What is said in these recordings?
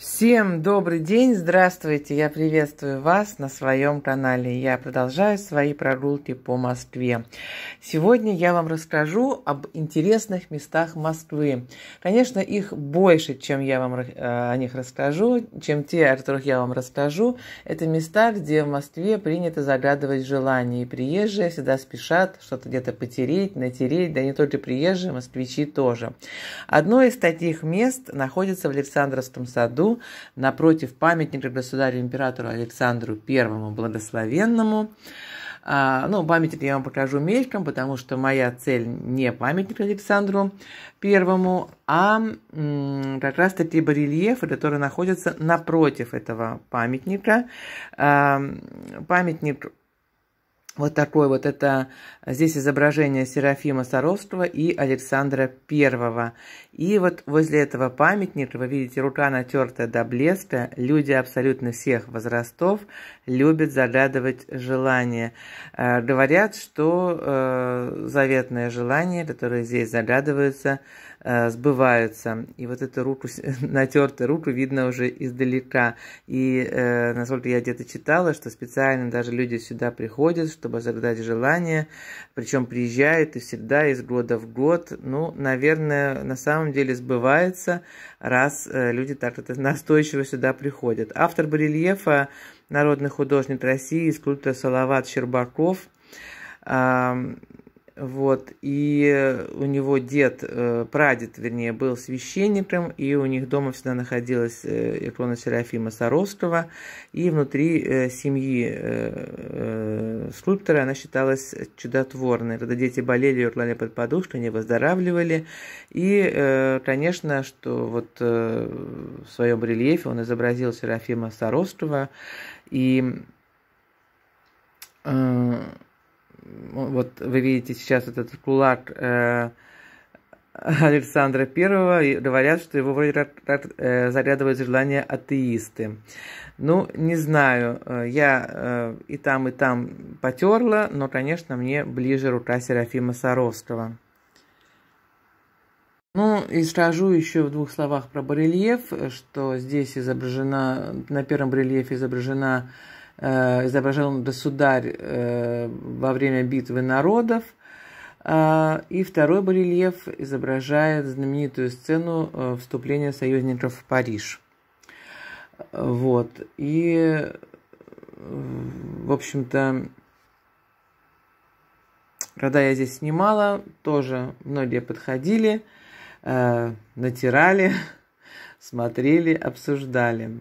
Всем добрый день, здравствуйте, я приветствую вас на своем канале. Я продолжаю свои прогулки по Москве. Сегодня я вам расскажу об интересных местах Москвы. Конечно, их больше, чем я вам э, о них расскажу, чем те, о которых я вам расскажу. Это места, где в Москве принято загадывать желания. И приезжие всегда спешат что-то где-то потереть, натереть, да не только приезжие, москвичи тоже. Одно из таких мест находится в Александровском саду, напротив памятника государю-императору Александру I Благословенному. А, ну, памятник я вам покажу мельком, потому что моя цель не памятник Александру Первому, а м, как раз-таки барельефы, которые находятся напротив этого памятника. А, памятник вот такой вот это э, здесь изображение Серафима Саровского и Александра Первого. И вот возле этого памятника вы видите рука натертая до блеска. Люди абсолютно всех возрастов любят загадывать желания. Э, говорят, что э, заветные желания, которые здесь загадываются, э, сбываются. И вот эту руку, натертую руку видно уже издалека. И, э, насколько я где-то читала, что специально даже люди сюда приходят, чтобы разогнать желание. Причем приезжает и всегда из года в год. Ну, наверное, на самом деле сбывается, раз э, люди так это настойчиво сюда приходят. Автор барельефа – народный художник России, скульптор Салават Щербаков – вот, и у него дед, э, прадед, вернее, был священником, и у них дома всегда находилась икона э, Серафима Саровского, и внутри э, семьи скульптора она считалась чудотворной. Когда дети болели, урлали под подушку, они выздоравливали, и, конечно, что вот в своем рельефе он изобразил Серафима Саровского, и ну, вот вы видите сейчас этот кулак э, Александра Первого, и говорят, что его вроде э, зарядывают желания атеисты. Ну, не знаю, э, я э, и там, и там потерла, но, конечно, мне ближе рука Серафима Саровского. Ну, и скажу еще в двух словах про барельеф, что здесь изображена, на первом барельефе изображена Э, изображен государь э, во время битвы народов. Э, и второй барельеф изображает знаменитую сцену вступления союзников в Париж. Вот. И, в общем-то, когда я здесь снимала, тоже многие подходили, натирали, смотрели, обсуждали.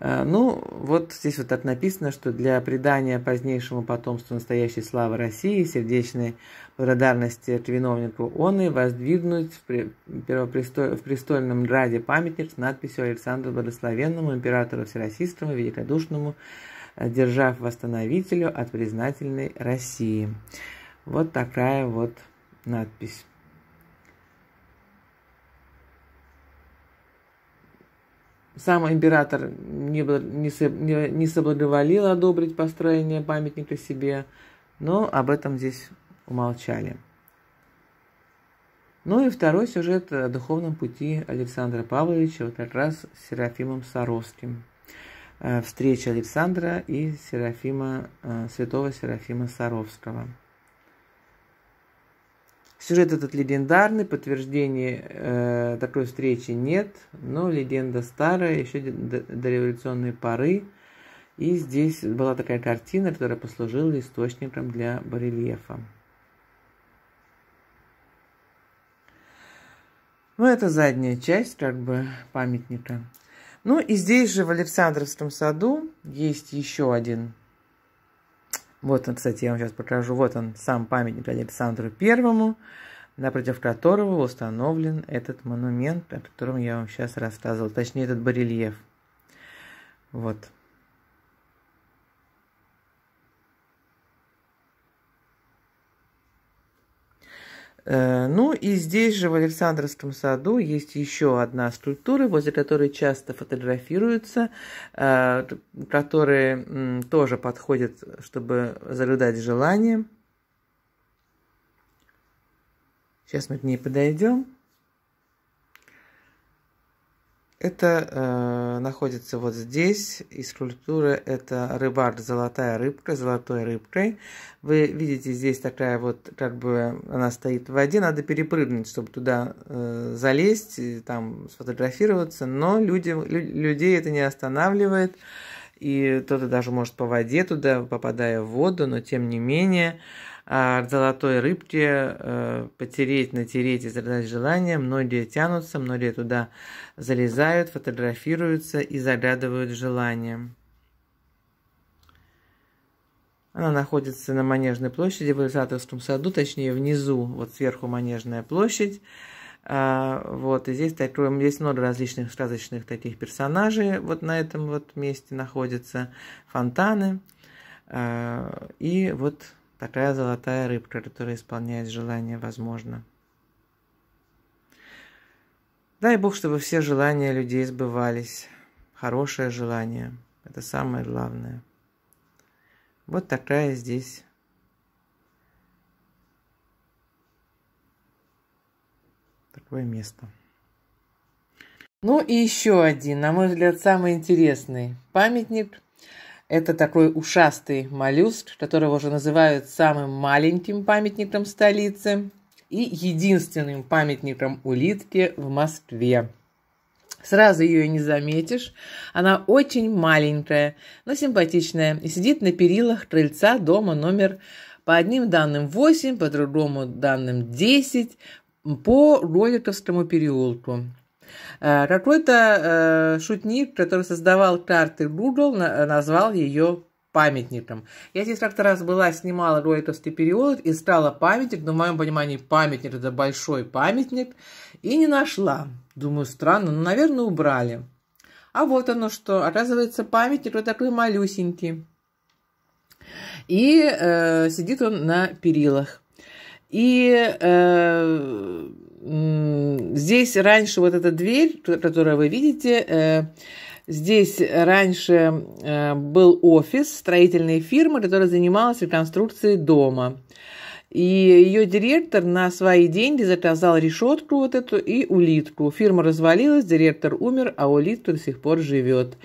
Э, ну, вот здесь вот так написано, что для придания позднейшему потомству настоящей славы России, сердечной благодарности от виновнику он и воздвигнуть в, при, в престольном граде памятник с надписью Александру Благословенному, императору Всероссийскому, великодушному, э, держав восстановителю от признательной России. Вот такая вот надпись. Сам император не, не, не соблаговолил одобрить построение памятника себе, но об этом здесь умолчали. Ну и второй сюжет о духовном пути Александра Павловича, вот как раз с Серафимом Саровским. Э, встреча Александра и Серафима, э, святого Серафима Саровского – Сюжет этот легендарный, подтверждения э, такой встречи нет, но легенда старая, еще до, до революционной поры. И здесь была такая картина, которая послужила источником для барельефа. Ну, это задняя часть, как бы, памятника. Ну, и здесь же, в Александровском саду, есть еще один вот он, кстати, я вам сейчас покажу. Вот он, сам памятник Александру Первому, напротив которого установлен этот монумент, о котором я вам сейчас рассказывал. Точнее, этот барельеф. Вот. Э, ну и здесь же в Александровском саду есть еще одна скульптура, возле которой часто фотографируются, э, которые тоже подходят, чтобы заглядать желание. Сейчас мы к ней подойдем. Это э, находится вот здесь, и скульптура это рыбарь, золотая рыбка, золотой рыбкой. Вы видите, здесь такая вот, как бы она стоит в воде, надо перепрыгнуть, чтобы туда э, залезть, и там сфотографироваться, но люди, лю- людей это не останавливает, и кто-то даже может по воде туда, попадая в воду, но тем не менее золотой рыбке э, потереть, натереть и задать желание. Многие тянутся, многие туда залезают, фотографируются и загадывают желание. Она находится на Манежной площади в Александровском саду, точнее внизу, вот сверху Манежная площадь. Э, вот, и здесь, такое, здесь много различных сказочных таких персонажей вот на этом вот месте находятся фонтаны. Э, и вот Такая золотая рыбка, которая исполняет желания, возможно. Дай Бог, чтобы все желания людей сбывались. Хорошее желание. Это самое главное. Вот такая здесь такое место. Ну и еще один, на мой взгляд, самый интересный памятник это такой ушастый моллюск, которого уже называют самым маленьким памятником столицы и единственным памятником улитки в Москве. Сразу ее не заметишь. Она очень маленькая, но симпатичная и сидит на перилах крыльца дома номер по одним данным 8, по другому данным 10 по Роликовскому переулку. Э, какой-то э, шутник, который создавал карты Google, назвал ее памятником. Я здесь как-то раз была, снимала Ройтовский период, искала памятник, но в моем понимании памятник это большой памятник, и не нашла. Думаю, странно, но, ну, наверное, убрали. А вот оно что, оказывается, памятник вот такой малюсенький. И э, сидит он на перилах. И э, здесь раньше вот эта дверь, которую вы видите, э, здесь раньше э, был офис строительной фирмы, которая занималась реконструкцией дома. И ее директор на свои деньги заказал решетку вот эту и улитку. Фирма развалилась, директор умер, а улитка до сих пор живет.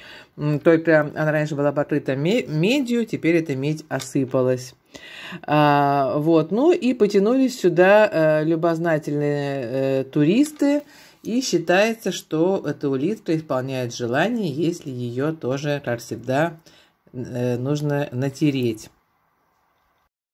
Только она раньше была покрыта медью, теперь эта медь осыпалась. А, вот, ну и потянулись сюда э, любознательные э, туристы, и считается, что эта улитка исполняет желание, если ее тоже, как всегда, э, нужно натереть.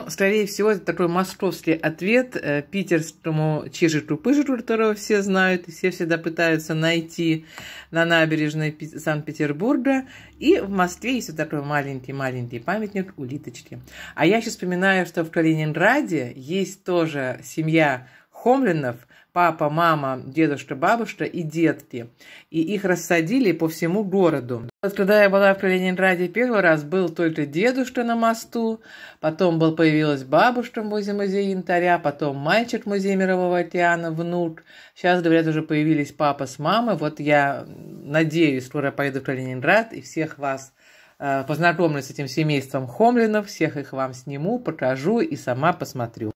Скорее всего, это такой московский ответ э, питерскому чижику-пыжику, которого все знают, и все всегда пытаются найти на набережной Санкт-Петербурга. И в Москве есть вот такой маленький-маленький памятник улиточки. А я сейчас вспоминаю, что в Калининграде есть тоже семья Хомлинов – папа, мама, дедушка, бабушка и детки. И их рассадили по всему городу. Вот когда я была в Калининграде первый раз, был только дедушка на мосту, потом был, появилась бабушка в музее музея янтаря, потом мальчик в музее Мирового океана, внук. Сейчас, говорят, уже появились папа с мамой. Вот я надеюсь, скоро поеду в Калининград и всех вас э, познакомлю с этим семейством Хомлинов, всех их вам сниму, покажу и сама посмотрю.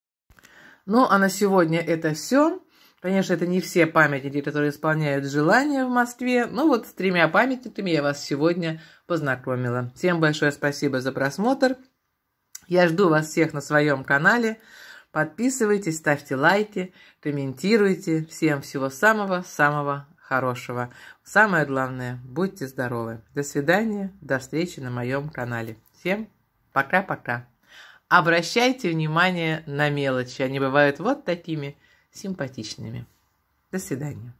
Ну, а на сегодня это все. Конечно, это не все памятники, которые исполняют желания в Москве, но вот с тремя памятниками я вас сегодня познакомила. Всем большое спасибо за просмотр. Я жду вас всех на своем канале. Подписывайтесь, ставьте лайки, комментируйте. Всем всего самого-самого хорошего. Самое главное, будьте здоровы. До свидания, до встречи на моем канале. Всем пока-пока. Обращайте внимание на мелочи, они бывают вот такими – симпатичными. До свидания.